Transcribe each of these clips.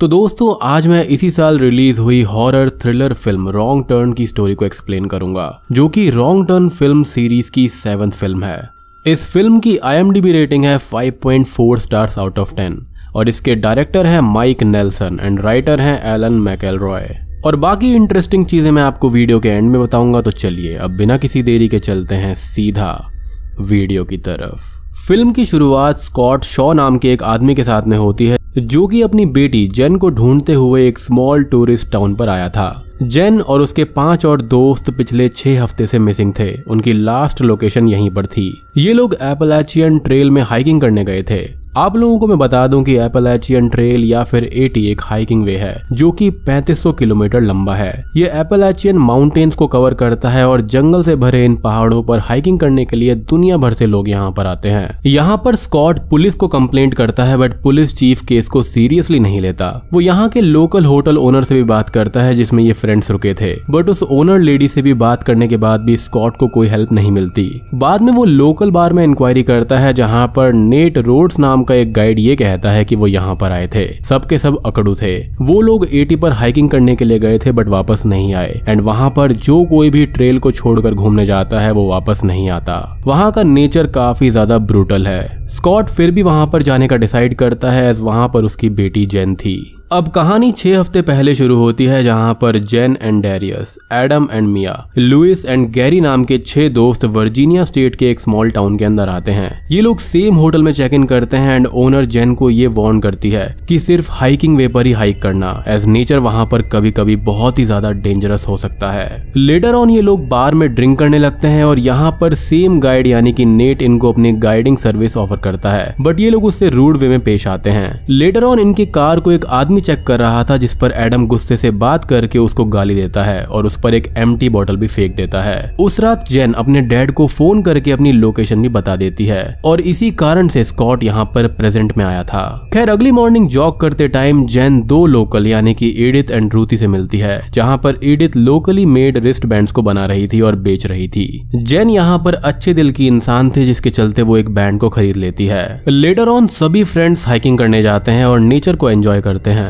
तो दोस्तों आज मैं इसी साल रिलीज हुई horror thriller film wrong turn की स्टोरी को एक्सप्लेन करूंगा जो कि रॉन्ग टर्न फिल्म सीरीज की सेवंथ फिल्म है इस फिल्म की आईएमडीबी रेटिंग है 5.4 स्टार्स आउट ऑफ 10 और इसके डायरेक्टर हैं माइक नेल्सन एंड राइटर हैं एलन मैकेल और बाकी इंटरेस्टिंग चीजें मैं आपको वीडियो के एंड में बताऊंगा तो चलिए अब बिना किसी देरी के चलते हैं सीधा वीडियो की तरफ फिल्म की शुरुआत स्कॉट शॉ नाम के एक आदमी के साथ में होती है जो कि अपनी बेटी जैन को ढूंढते हुए एक स्मॉल टूरिस्ट टाउन पर आया था जैन और उसके पांच और दोस्त पिछले छह हफ्ते से मिसिंग थे उनकी लास्ट लोकेशन यहीं पर थी ये लोग एपलाचियन ट्रेल में हाइकिंग करने गए थे आप लोगों को मैं बता दूं कि एचियन ट्रेल या फिर एटी एक हाइकिंग वे है जो कि 3500 किलोमीटर लंबा है ये एचियन माउंटेन्स को कवर करता है और जंगल से भरे इन पहाड़ों पर हाइकिंग करने के लिए दुनिया भर से लोग यहाँ पर आते हैं यहाँ पर स्कॉट पुलिस को कंप्लेंट करता है बट पुलिस चीफ केस को सीरियसली नहीं लेता वो यहाँ के लोकल होटल ओनर से भी बात करता है जिसमे ये फ्रेंड्स रुके थे बट उस ओनर लेडी से भी बात करने के बाद भी स्कॉट को कोई हेल्प नहीं मिलती बाद में वो लोकल बार में इंक्वायरी करता है जहाँ पर नेट रोड्स नाम नाम का एक गाइड ये कहता है कि वो यहाँ पर आए थे सब के सब अकड़ू थे वो लोग एटी पर हाइकिंग करने के लिए गए थे बट वापस नहीं आए एंड वहाँ पर जो कोई भी ट्रेल को छोड़कर घूमने जाता है वो वापस नहीं आता वहाँ का नेचर काफी ज्यादा ब्रूटल है स्कॉट फिर भी वहाँ पर जाने का डिसाइड करता है एज वहाँ पर उसकी बेटी जैन थी अब कहानी छह हफ्ते पहले शुरू होती है जहां पर Jen and Darius Adam and Mia Luis and Gary नाम के छह दोस्त वर्जीनिया स्टेट के एक स्मॉल टाउन के अंदर आते हैं ये लोग सेम होटल में चेक इन करते हैं एंड ओनर जेन को ये वार्न करती है कि सिर्फ हाइकिंग वे पर ही हाइक करना एज नेचर वहां पर कभी कभी बहुत ही ज्यादा डेंजरस हो सकता है लेटर ऑन ये लोग बार में ड्रिंक करने लगते हैं और यहाँ पर सेम गाइड यानी कि नेट इनको अपनी गाइडिंग सर्विस ऑफर करता है बट ये लोग उससे रूड वे में पेश आते हैं लेटर ऑन इनकी कार को एक आदमी आदमी चेक कर रहा था जिस पर एडम गुस्से से बात करके उसको गाली देता है और उस पर एक एम बॉटल भी फेंक देता है उस रात जेन अपने डैड को फोन करके अपनी लोकेशन भी बता देती है और इसी कारण से स्कॉट यहाँ पर प्रेजेंट में आया था खैर अगली मॉर्निंग जॉग करते टाइम जेन दो लोकल यानी कि एडिथ एंड रूति से मिलती है जहाँ पर Edith locally made wrist band को बना रही थी और बेच रही थी जेन यहाँ पर अच्छे दिल की इंसान थे जिसके चलते वो एक बैंड को खरीद लेती है लेटर ऑन सभी फ्रेंड्स हाइकिंग करने जाते हैं और नेचर को एंजॉय करते हैं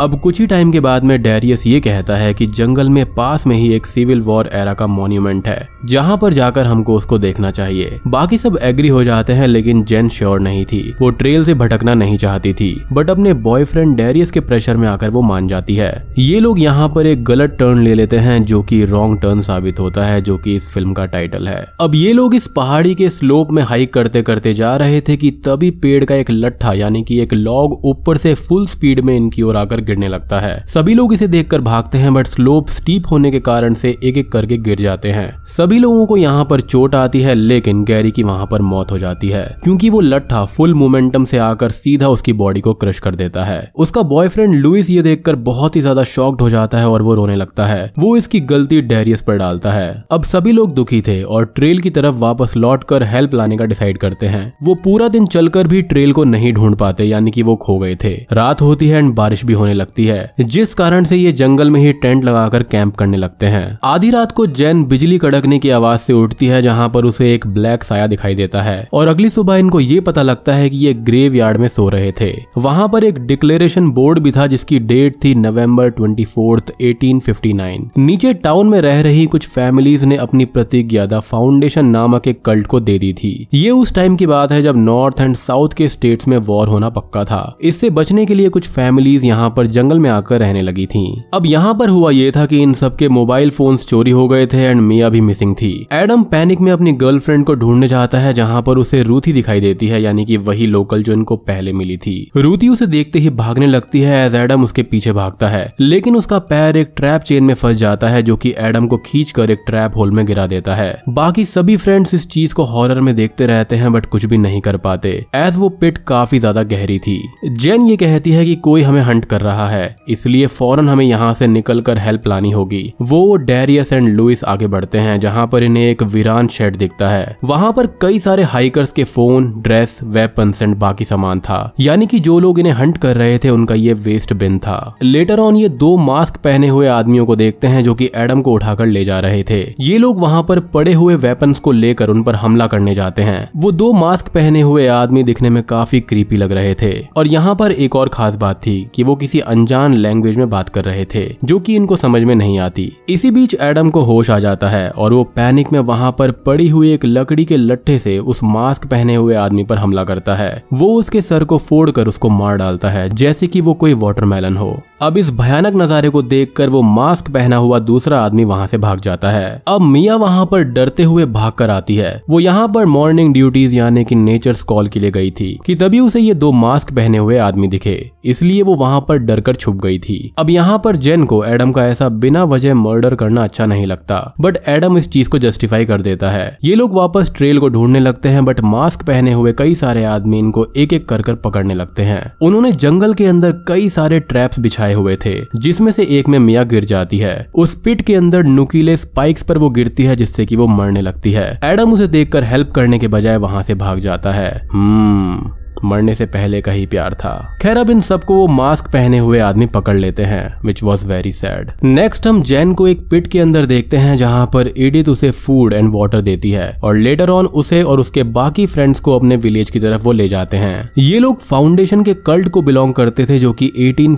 अब कुछ ही टाइम के बाद में डेरियस ये कहता है कि जंगल में पास में ही एक सिविल वॉर एरा का मोन्यूमेंट है जहाँ पर जाकर हमको उसको देखना चाहिए बाकी सब एग्री हो जाते हैं लेकिन जेन श्योर नहीं थी वो ट्रेल से भटकना नहीं चाहती थी बट अपने बॉयफ्रेंड डेरियस के प्रेशर में आकर वो मान जाती है ये लोग यहाँ पर एक गलत टर्न ले लेते हैं जो की रॉन्ग टर्न साबित होता है जो की इस फिल्म का टाइटल है अब ये लोग इस पहाड़ी के स्लोप में हाइक करते करते जा रहे थे की तभी पेड़ का एक लट्ठा यानी की एक लॉग ऊपर से फुल स्पीड में इनकी ओर आकर गिरने लगता है सभी लोग इसे देख भागते हैं बट स्लोप स्टीप होने के कारण से एक एक करके गिर जाते हैं सभी लोगों को यहाँ पर चोट आती है लेकिन गैरी की वहां पर मौत हो जाती है क्योंकि वो लट्ठा फुल मोमेंटम से आकर सीधा उसकी बॉडी को क्रश कर देता है उसका बॉयफ्रेंड लुइस ये देखकर बहुत ही ज्यादा शॉक्ड हो जाता है और वो रोने लगता है वो इसकी गलती डेरियस पर डालता है अब सभी लोग दुखी थे और ट्रेल की तरफ वापस लौट कर हेल्प लाने का डिसाइड करते हैं वो पूरा दिन चलकर भी ट्रेल को नहीं ढूंढ पाते यानी कि वो खो गए थे रात होती है एंड बारिश भी होने लगती है जिस कारण से ये जंगल में ही टेंट लगाकर कैंप करने लगते हैं आधी रात को जैन बिजली कड़कने की आवाज से उठती है जहाँ पर उसे एक ब्लैक साया दिखाई देता है और अगली सुबह इनको ये पता लगता है की ये ग्रेव यार्ड में सो रहे थे वहां पर एक डिक्लेरेशन बोर्ड भी था जिसकी डेट थी नवम्बर ट्वेंटी 1859 नीचे टाउन में रह रही कुछ फैमिलीज ने अपनी प्रतिज्ञा द फाउंडेशन नामक एक कल्ट को दे दी थी ये उस टाइम की बात है जब नॉर्थ एंड साउथ के स्टेट्स में वॉर होना पक्का था इससे बचने के लिए कुछ फैमिलीज यहाँ पर जंगल में आकर रहने लगी थी अब यहाँ पर हुआ ये था कि इन सबके मोबाइल फोन चोरी हो गए थे एंड मिया भी मिसिंग थी एडम पैनिक में अपनी गर्लफ्रेंड को ढूंढने जाता है जहाँ पर उसे रूथी दिखाई देती है यानी कि वही लोकल जो इनको पहले मिली थी रूथी उसे देखते ही भागने लगती है एज एडम उसके पीछे भागता है लेकिन उसका पैर एक ट्रैप चेन में फंस जाता है जो कि एडम को खींच कर एक ट्रैप होल में गिरा देता है बाकी सभी फ्रेंड्स इस चीज को हॉरर में देखते रहते हैं बट कुछ भी नहीं कर पाते एज वो पिट काफी ज्यादा गहरी थी जेन ये कहती है कि कोई हमें हंट कर रहा रहा है इसलिए फौरन हमें यहाँ से निकल हेल्प लानी होगी वो डेरियस एंड लुइस आगे बढ़ते हैं जहाँ पर इन्हें एक वीरान शेड दिखता है वहाँ पर कई सारे हाइकर्स के फोन ड्रेस वेपन एंड बाकी सामान था यानी कि जो लोग इन्हें हंट कर रहे थे उनका ये वेस्ट बिन था लेटर ऑन ये दो मास्क पहने हुए आदमियों को देखते हैं जो कि एडम को उठाकर ले जा रहे थे ये लोग वहाँ पर पड़े हुए वेपन्स को लेकर उन पर हमला करने जाते हैं वो दो मास्क पहने हुए आदमी दिखने में काफी क्रीपी लग रहे थे और यहाँ पर एक और खास बात थी कि वो किसी किसी अनजान लैंग्वेज में बात कर रहे थे जो कि इनको समझ में नहीं आती इसी बीच एडम को होश आ जाता है और वो पैनिक में वहां पर पड़ी हुई एक लकड़ी के लट्ठे से उस मास्क पहने हुए आदमी पर हमला करता है वो उसके सर को फोड़ कर उसको मार डालता है जैसे कि वो कोई वाटरमेलन हो अब इस भयानक नजारे को देखकर वो मास्क पहना हुआ दूसरा आदमी वहां से भाग जाता है अब मिया वहां पर डरते हुए भाग कर आती है वो यहाँ पर मॉर्निंग ड्यूटीज यानी कि नेचर कॉल के लिए गई थी कि तभी उसे ये दो मास्क पहने हुए आदमी दिखे इसलिए वो वहां पर डर कर छुप गई थी अब यहाँ पर जेन को एडम का ऐसा बिना वजह मर्डर करना अच्छा नहीं लगता बट एडम इस चीज को जस्टिफाई कर देता है ये लोग वापस ट्रेल को ढूंढने लगते हैं बट मास्क पहने हुए कई सारे आदमी इनको एक एक कर कर पकड़ने लगते हैं उन्होंने जंगल के अंदर कई सारे ट्रैप्स बिछाए हुए थे जिसमें से एक में मिया गिर जाती है उस पिट के अंदर नुकीले स्पाइक्स पर वो गिरती है जिससे कि वो मरने लगती है एडम उसे देखकर हेल्प करने के बजाय वहां से भाग जाता है हम्म मरने से पहले का ही प्यार था खैर अब इन सबको वो मास्क पहने हुए आदमी पकड़ लेते हैं which was very sad next हम जैन को एक पिट के अंदर देखते हैं जहाँ पर इडित उसे फूड एंड वाटर देती है और लेटर ऑन उसे और उसके बाकी फ्रेंड्स को अपने विलेज की तरफ वो ले जाते हैं ये लोग फाउंडेशन के कल्ट को बिलोंग करते थे जो की एटीन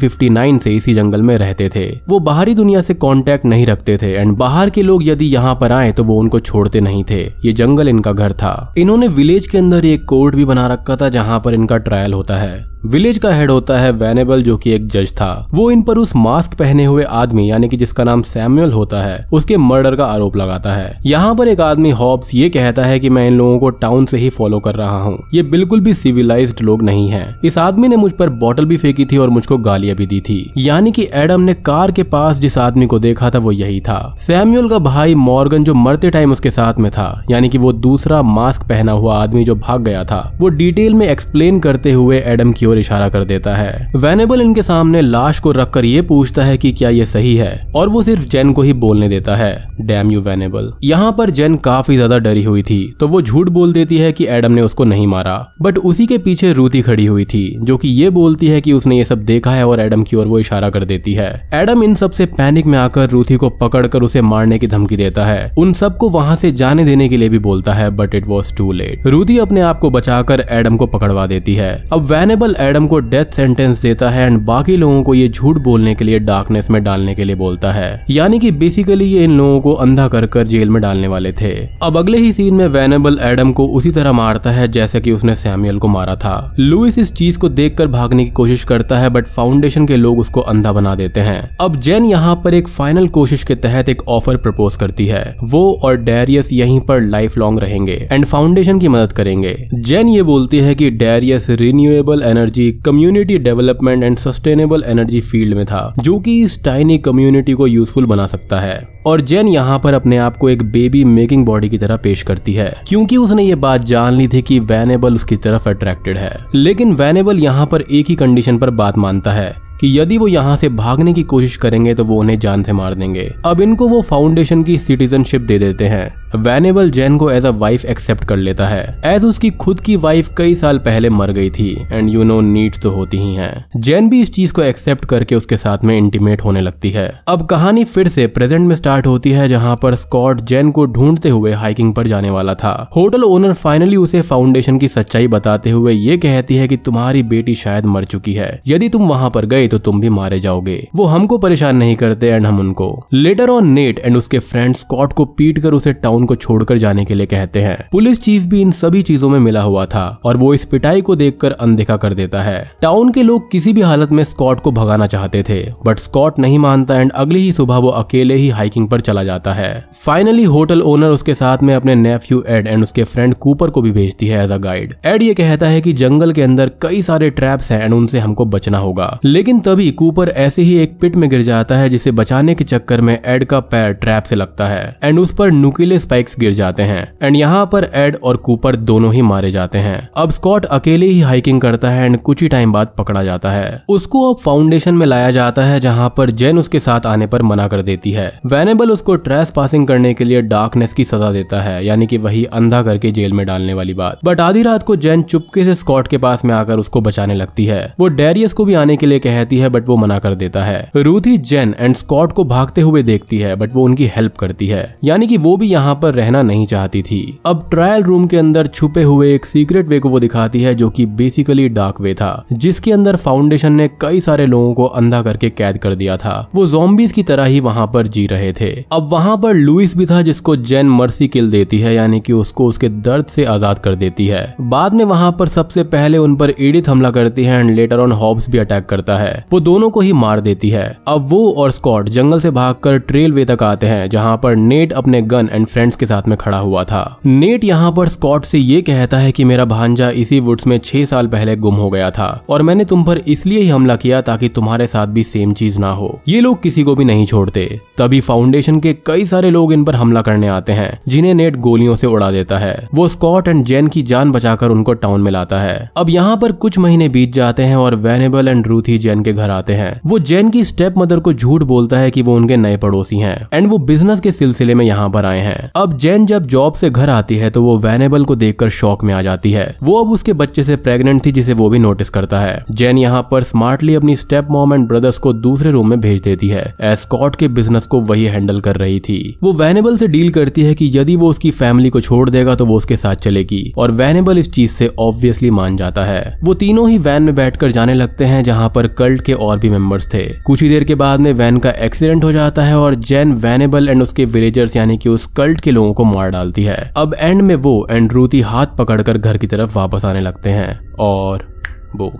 से इसी जंगल में रहते थे वो बाहरी दुनिया से कॉन्टेक्ट नहीं रखते थे एंड बाहर के लोग यदि यहाँ पर आए तो वो उनको छोड़ते नहीं थे ये जंगल इनका घर था इन्होंने विलेज के अंदर एक कोर्ट भी बना रखा था जहाँ पर पर इनका ट्रायल होता है विलेज का हेड होता है वेनेबल जो कि एक जज था वो इन पर उस मास्क पहने हुए आदमी यानी कि जिसका नाम सैमुअल होता है उसके मर्डर का आरोप लगाता है यहाँ पर एक आदमी हॉब्स ये कहता है कि मैं इन लोगों को टाउन से ही फॉलो कर रहा हूँ ये बिल्कुल भी सिविलाइज लोग नहीं है इस आदमी ने मुझ पर बॉटल भी फेंकी थी और मुझको गालियां भी दी थी यानी कि एडम ने कार के पास जिस आदमी को देखा था वो यही था सैम्यूल का भाई मॉर्गन जो मरते टाइम उसके साथ में था यानी कि वो दूसरा मास्क पहना हुआ आदमी जो भाग गया था वो डिटेल में एक्सप्लेन करते हुए एडम की ओर इशारा कर देता है वेनेबल इनके सामने लाश को रखकर ये पूछता है कि क्या ये सही है और वो सिर्फ जेन को ही बोलने देता है डैम यू वेनेबल यहाँ पर जेन काफी ज्यादा डरी हुई थी तो वो झूठ बोल देती है कि एडम ने उसको नहीं मारा बट उसी के पीछे रूती खड़ी हुई थी जो कि ये बोलती है कि उसने ये सब देखा है और एडम की ओर वो इशारा कर देती है एडम इन सबसे पैनिक में आकर रूथी को पकड़कर उसे मारने की धमकी देता है उन सबको वहां से जाने देने के लिए भी बोलता है but it was too late Ruthie अपने आप को बचाकर एडम को पकड़वा देती है अब वेनेबल एडम को डेथ सेंटेंस देता है एंड बाकी लोगों को ये झूठ बोलने के लिए डार्कनेस में डालने के लिए बोलता है यानी कि बेसिकली ये इन लोगों को अंधा कर कर जेल में डालने वाले थे अब अगले ही सीन में वेनेबल एडम को उसी तरह मारता है जैसे कि उसने सैमुअल को मारा था लुइस इस चीज को देखकर भागने की कोशिश करता है बट फाउंडेशन के लोग उसको अंधा बना देते हैं अब जेन यहाँ पर एक फाइनल कोशिश के तहत एक ऑफर प्रपोज करती है वो और डेरियस यहीं पर लाइफ लॉन्ग रहेंगे एंड फाउंडेशन की मदद करेंगे जेन ये बोलती है कि Darius renewable energy energy community development and sustainable energy field में था जो कि इस टाइनी कम्युनिटी को यूजफुल बना सकता है और जेन यहाँ पर अपने आप को एक बेबी मेकिंग बॉडी की तरह पेश करती है क्योंकि उसने ये बात जान ली थी कि वैनेबल उसकी तरफ अट्रैक्टेड है लेकिन वैनेबल यहाँ पर एक ही कंडीशन पर बात मानता है कि यदि वो यहाँ से भागने की कोशिश करेंगे तो वो उन्हें जान से मार देंगे अब इनको वो फाउंडेशन की सिटीजनशिप दे देते हैं वेनेबल जैन को एज अ वाइफ एक्सेप्ट कर लेता है एज उसकी खुद की वाइफ कई साल पहले मर गई थी एंड यू नो नीड्स तो होती ही हैं। जैन भी इस चीज को एक्सेप्ट करके उसके साथ में इंटीमेट होने लगती है अब कहानी फिर से प्रेजेंट में स्टार्ट होती है जहां पर स्कॉट जैन को ढूंढते हुए हाइकिंग पर जाने वाला था होटल ओनर फाइनली उसे फाउंडेशन की सच्चाई बताते हुए ये कहती है की तुम्हारी बेटी शायद मर चुकी है यदि तुम वहां पर गए तो तुम भी मारे जाओगे वो हमको परेशान नहीं करते एंड हम उनको लेटर ऑन नेट एंड उसके फ्रेंड स्कॉट को पीट कर उसे टाउन को छोड़कर जाने के लिए कहते हैं पुलिस चीफ भी इन सभी चीजों में मिला हुआ था और वो इस पिटाई को देखकर अनदेखा कर देता है टाउन के लोग किसी भी हालत में स्कॉट को भगाना चाहते थे बट स्कॉट नहीं मानता एंड अगली ही सुबह वो अकेले ही हाइकिंग पर चला जाता है फाइनली होटल ओनर उसके साथ में अपने नेफ्यू एड एंड उसके फ्रेंड कूपर को भी भेजती है एज अ गाइड एड ये कहता है कि जंगल के अंदर कई सारे ट्रैप्स हैं एंड उनसे हमको बचना होगा लेकिन लेकिन तभी कूपर ऐसे ही एक पिट में गिर जाता है जिसे बचाने के चक्कर में एड का पैर ट्रैप से लगता है एंड उस पर नुकीले स्पाइक्स गिर जाते हैं एंड यहाँ पर एड और कूपर दोनों ही मारे जाते हैं अब स्कॉट अकेले ही हाइकिंग करता है एंड कुछ ही टाइम बाद पकड़ा जाता है उसको अब फाउंडेशन में लाया जाता है जहाँ पर जेन उसके साथ आने पर मना कर देती है वेनेबल उसको ट्रेस पासिंग करने के लिए डार्कनेस की सजा देता है यानी कि वही अंधा करके जेल में डालने वाली बात बट आधी रात को जेन चुपके से स्कॉट के पास में आकर उसको बचाने लगती है वो डेरियस को भी आने के लिए कह कहती है बट वो मना कर देता है रूथी जेन एंड स्कॉट को भागते हुए देखती है बट वो उनकी हेल्प करती है यानी कि वो भी यहाँ पर रहना नहीं चाहती थी अब ट्रायल रूम के अंदर छुपे हुए एक सीक्रेट वे को वो दिखाती है जो की बेसिकली डार्क वे था जिसके अंदर फाउंडेशन ने कई सारे लोगों को अंधा करके कैद कर दिया था वो जोम्बिस की तरह ही वहां पर जी रहे थे अब वहां पर लुइस भी था जिसको जेन मर्सी किल देती है यानी कि उसको उसके दर्द से आजाद कर देती है बाद में वहां पर सबसे पहले उन पर ईडित हमला करती है एंड लेटर ऑन हॉब्स भी अटैक करता है है वो दोनों को ही मार देती है अब वो और स्कॉट जंगल से भागकर वे तक आते हैं जहां पर नेट अपने गन एंड फ्रेंड्स के साथ में खड़ा हुआ था नेट यहाँ पर स्कॉट से ये कहता है कि मेरा भांजा इसी वुड्स में छह साल पहले गुम हो गया था और मैंने तुम पर इसलिए ही हमला किया ताकि तुम्हारे साथ भी सेम चीज ना हो ये लोग किसी को भी नहीं छोड़ते तभी फाउंडेशन के कई सारे लोग इन पर हमला करने आते हैं जिन्हें नेट गोलियों से उड़ा देता है वो स्कॉट एंड जेन की जान बचाकर उनको टाउन में लाता है अब यहाँ पर कुछ महीने बीत जाते हैं और वेनेबल एंड रूथी जेन उनके घर आते हैं वो जैन की स्टेप मदर को झूठ बोलता है कि वो उनके नए पड़ोसी हैं एंड वो बिजनेस के सिलसिले में यहाँ पर आए हैं अब जैन जब जॉब से घर आती है तो वो वैनेबल को देखकर शॉक में आ जाती है वो अब उसके बच्चे से प्रेग्नेंट थी जिसे वो भी नोटिस करता है जैन यहाँ पर स्मार्टली अपनी स्टेप मॉम एंड ब्रदर्स को दूसरे रूम में भेज देती है एस्कॉट के बिजनेस को वही हैंडल कर रही थी वो वैनेबल से डील करती है कि यदि वो उसकी फैमिली को छोड़ देगा तो वो उसके साथ चलेगी और वैनेबल इस चीज से ऑब्वियसली मान जाता है वो तीनों ही वैन में बैठकर जाने लगते हैं जहाँ पर कल कल्ट के और भी मेंबर्स थे कुछ ही देर के बाद में वैन का एक्सीडेंट हो जाता है और जैन वैनेबल एंड उसके विलेजर्स यानी कि उस कल्ट के लोगों को मार डालती है अब एंड में वो एंड रूती हाथ पकड़कर घर की तरफ वापस आने लगते हैं और वो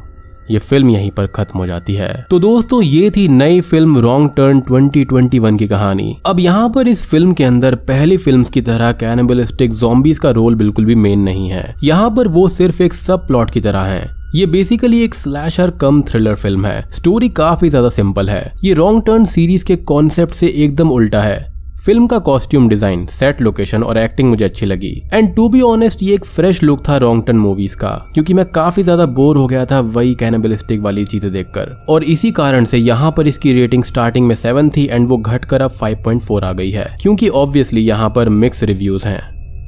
ये फिल्म यहीं पर खत्म हो जाती है तो दोस्तों ये थी नई फिल्म रॉन्ग टर्न 2021 की कहानी अब यहाँ पर इस फिल्म के अंदर पहली फिल्म्स की तरह कैनिबलिस्टिक जॉम्बीज का रोल बिल्कुल भी मेन नहीं है यहाँ पर वो सिर्फ एक सब प्लॉट की तरह है ये बेसिकली एक स्लैशर कम थ्रिलर फिल्म है स्टोरी काफी ज्यादा सिंपल है ये रॉन्ग टर्न सीरीज के कॉन्सेप्ट से एकदम उल्टा है फिल्म का कॉस्ट्यूम डिजाइन सेट लोकेशन और एक्टिंग मुझे अच्छी लगी एंड टू बी ऑनेस्ट ये एक फ्रेश लुक था रॉन्ग टर्न मूवीज का क्योंकि मैं काफी ज्यादा बोर हो गया था वही कैनबलिस्टिक वाली चीजें देखकर और इसी कारण से यहाँ पर इसकी रेटिंग स्टार्टिंग में सेवन थी एंड वो घटकर अब फाइव आ गई है क्योंकि ऑब्वियसली यहाँ पर मिक्स रिव्यूज हैं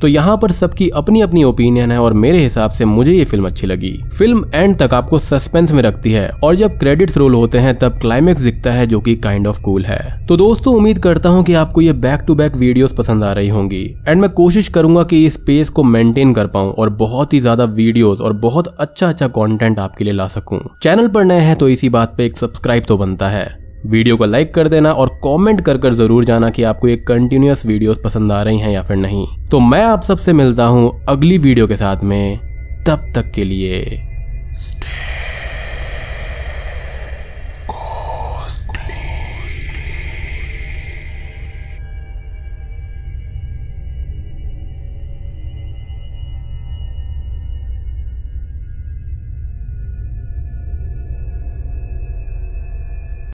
तो यहाँ पर सबकी अपनी अपनी ओपिनियन है और मेरे हिसाब से मुझे ये फिल्म अच्छी लगी फिल्म एंड तक आपको सस्पेंस में रखती है और जब क्रेडिट्स रोल होते हैं तब क्लाइमेक्स दिखता है जो कि काइंड ऑफ कूल है तो दोस्तों उम्मीद करता हूँ कि आपको ये बैक टू बैक वीडियोस पसंद आ रही होंगी एंड मैं कोशिश करूंगा कि इस पेस को मेंटेन कर पाऊँ और बहुत ही ज्यादा वीडियोस और बहुत अच्छा अच्छा कॉन्टेंट आपके लिए ला सकू चैनल पर नए हैं तो इसी बात पे एक सब्सक्राइब तो बनता है वीडियो को लाइक कर देना और कमेंट कर कर जरूर जाना कि आपको ये कंटिन्यूस वीडियोस पसंद आ रही हैं या फिर नहीं तो मैं आप सबसे मिलता हूँ अगली वीडियो के साथ में तब तक के लिए